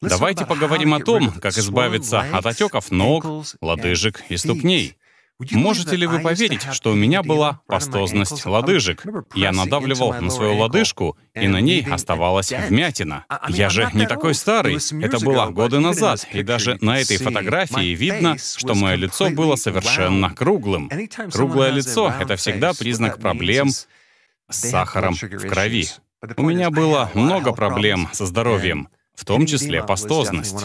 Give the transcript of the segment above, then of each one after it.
Давайте поговорим о том, как избавиться от отеков ног, лодыжек и ступней. Можете ли вы поверить, что у меня была пастозность лодыжек? Я надавливал на свою лодыжку, и на ней оставалась вмятина. Я же не такой старый. Это было годы назад, и даже на этой фотографии видно, что мое лицо было совершенно круглым. Круглое лицо — это всегда признак проблем с сахаром в крови. У меня было много проблем со здоровьем в том числе пастозность.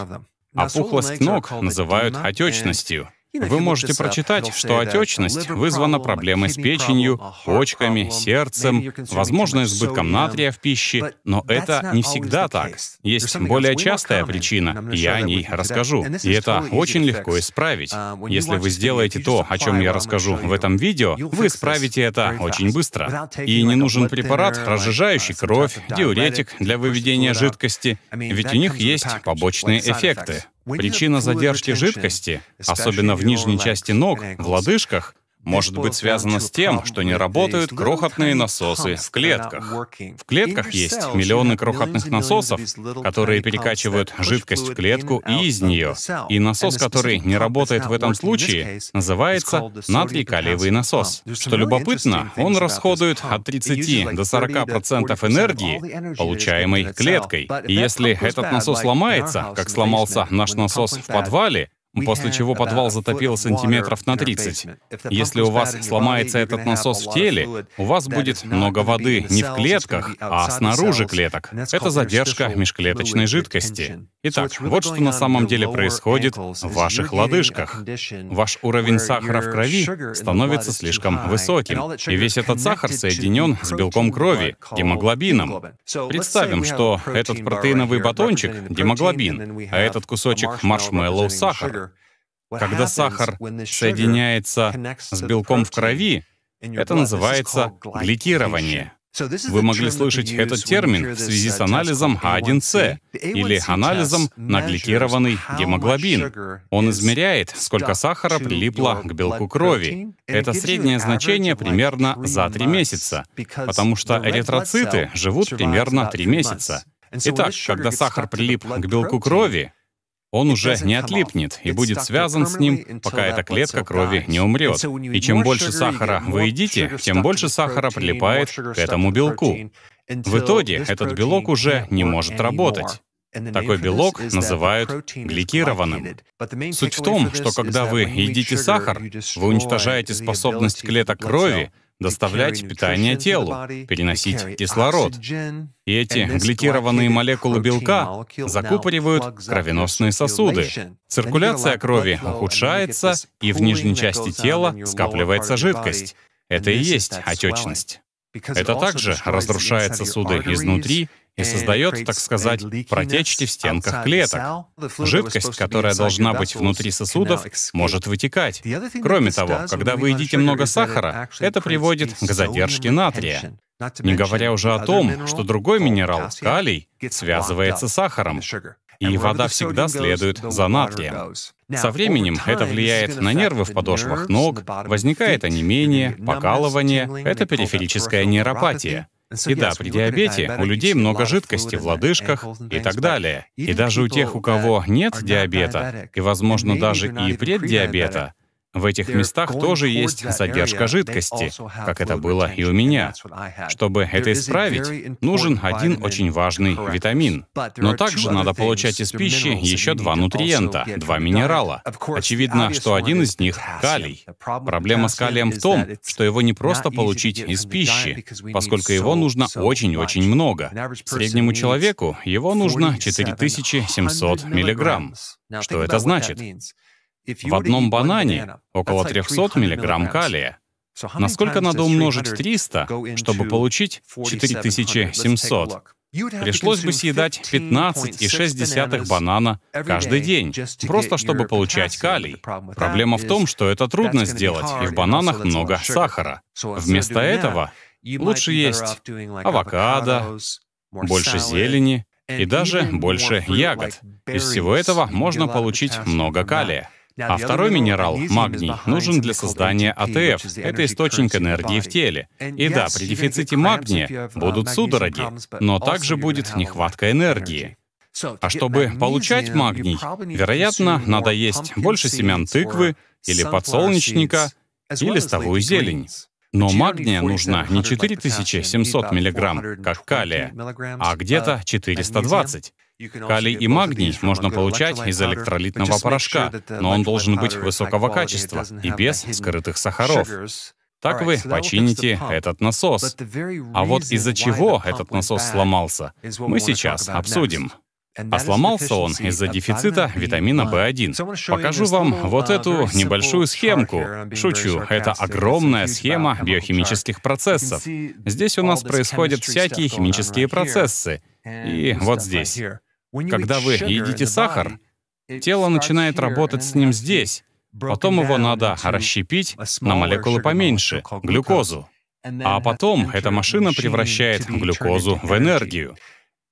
Опухлость а ног называют отечностью. Вы можете прочитать, что отечность вызвана проблемой с печенью, почками, сердцем, возможно, избытком натрия в пище, но это не всегда так. Есть более частая причина, я о ней расскажу. И это очень легко исправить. Uh, Если вы сделаете то, о чем я расскажу в этом видео, вы исправите это очень быстро. И не нужен препарат, разжижающий uh, кровь, диуретик для выведения жидкости, ведь у них есть побочные эффекты. Причина задержки жидкости, особенно в нижней части ног, в лодыжках, может быть связано с тем, что не работают крохотные насосы в клетках. В клетках есть миллионы крохотных насосов, которые перекачивают жидкость в клетку и из нее. И насос, который не работает в этом случае, называется натрий-калиевый насос. Что любопытно, он расходует от 30 до 40% энергии, получаемой клеткой. И если этот насос ломается, как сломался наш насос в подвале, после чего э, подвал затопило сантиметров на 30. Если у вас сломается этот насос в теле, у вас будет много воды не в клетках, а снаружи клеток. Это задержка межклеточной жидкости. Итак, вот что на самом деле происходит в ваших лодыжках. Ваш уровень сахара в крови становится слишком высоким, и весь этот сахар соединен с белком крови, гемоглобином. Представим, что этот протеиновый батончик — гемоглобин, а этот кусочек маршмеллоу — сахар. Когда сахар соединяется с белком в крови, это называется гликирование. Вы могли слышать этот термин в связи с uh, анализом А1С или анализом на гликированный гемоглобин. Он измеряет, сколько сахара прилипло к белку крови. Это среднее значение примерно за три месяца, потому что эритроциты живут примерно три месяца. Итак, когда сахар прилип к белку крови, он уже не отлипнет и будет связан с ним, пока эта клетка крови не умрет. И чем больше сахара вы едите, тем больше сахара прилипает к этому белку. В итоге этот белок уже не может работать. Такой белок называют гликированным. Суть в том, что когда вы едите сахар, вы уничтожаете способность клеток крови доставлять питание телу, переносить кислород. И эти гликированные молекулы белка закупоривают кровеносные сосуды. Циркуляция крови ухудшается, и в нижней части тела скапливается жидкость. Это и есть отечность. Это также разрушает сосуды изнутри и создает, так сказать, протечки в стенках клеток. Жидкость, которая должна быть внутри сосудов, может вытекать. Кроме того, когда вы едите много сахара, это приводит к задержке натрия. Не говоря уже о том, что другой минерал, калий, связывается с сахаром. И вода всегда следует за натрием. Со временем это влияет на нервы в подошвах ног, возникает онемение, покалывание, это периферическая нейропатия. И да, при диабете у людей много жидкости в лодыжках и так далее. И даже у тех, у кого нет диабета, и, возможно, даже и преддиабета, в этих местах тоже есть задержка жидкости, как это было и у меня. Чтобы это исправить, нужен один очень важный витамин. Но также надо получать из пищи еще два нутриента, два минерала. Очевидно, что один из них — калий. Проблема с калием в том, что его не просто получить из пищи, поскольку его нужно очень-очень много. Среднему человеку его нужно 4700 миллиграмм. Что это значит? В одном банане около 300 мг калия. Насколько надо умножить 300, чтобы получить 4700? Пришлось бы съедать 15,6 банана каждый день, просто чтобы получать калий. Проблема в том, что это трудно сделать, и в бананах много сахара. Вместо этого лучше есть авокадо, больше зелени и даже больше ягод. Из всего этого можно получить много калия. А второй минерал, магний, нужен для создания АТФ. Это источник энергии в теле. И да, при дефиците магния будут судороги, но также будет нехватка энергии. А чтобы получать магний, вероятно, надо есть больше семян тыквы или подсолнечника, и листовую зелень. Но магния нужно не 4700 мг, как калия, а где-то 420. Калий и магний можно получать из электролитного порошка, но он должен быть высокого качества и без скрытых сахаров. Так вы почините этот насос. А вот из-за чего этот насос сломался, мы сейчас обсудим. А сломался он из-за дефицита витамина B1. Покажу вам вот uh, эту небольшую схемку. Шучу, это огромная схема биохимических процессов. Здесь у нас происходят всякие химические процессы. И вот здесь. Когда вы едите сахар, тело начинает работать с ним здесь, потом его надо расщепить на молекулы поменьше, глюкозу. А потом эта машина превращает глюкозу в энергию,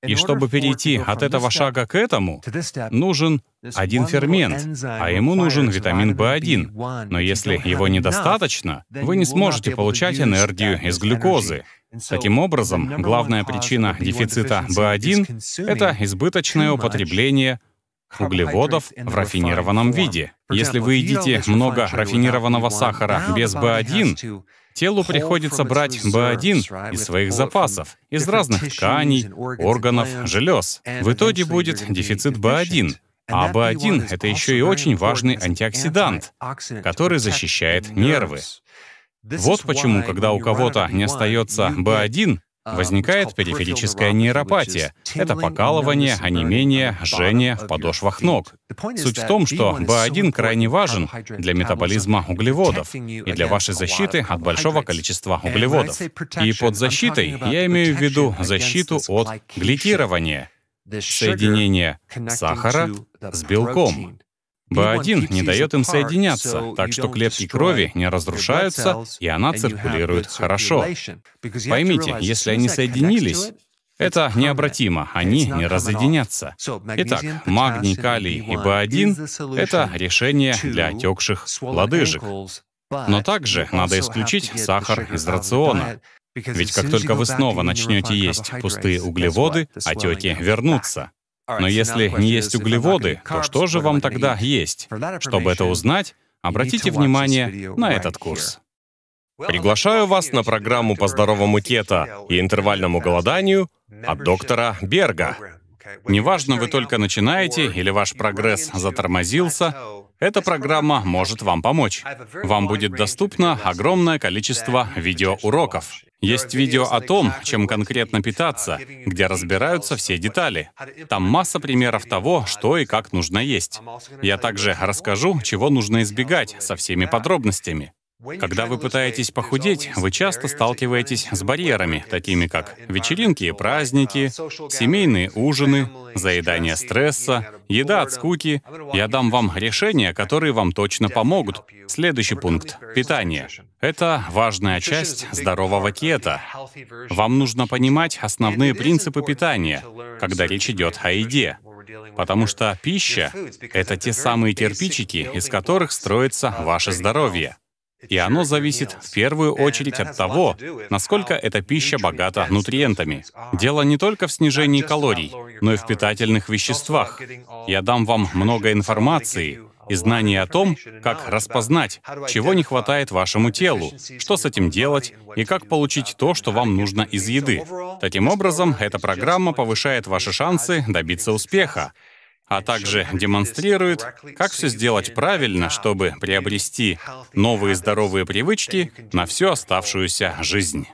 и чтобы перейти от этого шага к этому, нужен один фермент, а ему нужен витамин B1. Но если его недостаточно, вы не сможете получать энергию из глюкозы. Таким образом, главная причина дефицита B1 — это избыточное употребление углеводов в рафинированном виде. Если вы едите много рафинированного сахара без B1, Телу приходится брать B1 из своих запасов, из разных тканей, органов, желез. В итоге будет дефицит B1, а B1 — это еще и очень важный антиоксидант, который защищает нервы. Вот почему, когда у кого-то не остается B1, а, Возникает периферическая нейропатия. Это покалывание, онемение, жжение в подошвах ног. Суть в том, что B1 крайне важен для метаболизма углеводов и для вашей защиты от большого количества углеводов. И под защитой я имею в виду защиту от гликирования, соединения сахара с белком. B1 не дает им соединяться, так что клетки крови не разрушаются, и она циркулирует хорошо. Поймите, если они соединились, это необратимо, они не разъединятся. Итак, магний, калий и B1 e — это решение для отекших лодыжек. Но также надо исключить сахар из рациона, ведь как только вы снова начнете есть пустые углеводы, отеки вернутся. Но если не есть углеводы, то что же вам тогда есть? Чтобы это узнать, обратите внимание на этот курс. Приглашаю вас на программу по здоровому кето и интервальному голоданию от доктора Берга. Неважно, вы только начинаете или ваш прогресс затормозился, эта программа может вам помочь. Вам будет доступно огромное количество видеоуроков. Есть видео о том, чем конкретно питаться, где разбираются все детали. Там масса примеров того, что и как нужно есть. Я также расскажу, чего нужно избегать со всеми подробностями. Когда вы пытаетесь похудеть, вы часто сталкиваетесь с барьерами, такими как вечеринки и праздники, семейные ужины, заедание стресса, еда от скуки. Я дам вам решения, которые вам точно помогут. Следующий пункт — питание. Это важная часть здорового кета. Вам нужно понимать основные принципы питания, когда речь идет о еде. Потому что пища — это те самые кирпичики, из которых строится ваше здоровье. И оно зависит в первую очередь от того, насколько эта пища богата нутриентами. Дело не только в снижении калорий, но и в питательных веществах. Я дам вам много информации и знаний о том, как распознать, чего не хватает вашему телу, что с этим делать и как получить то, что вам нужно из еды. Таким образом, эта программа повышает ваши шансы добиться успеха, а также демонстрирует, как все сделать правильно, чтобы приобрести новые здоровые привычки на всю оставшуюся жизнь.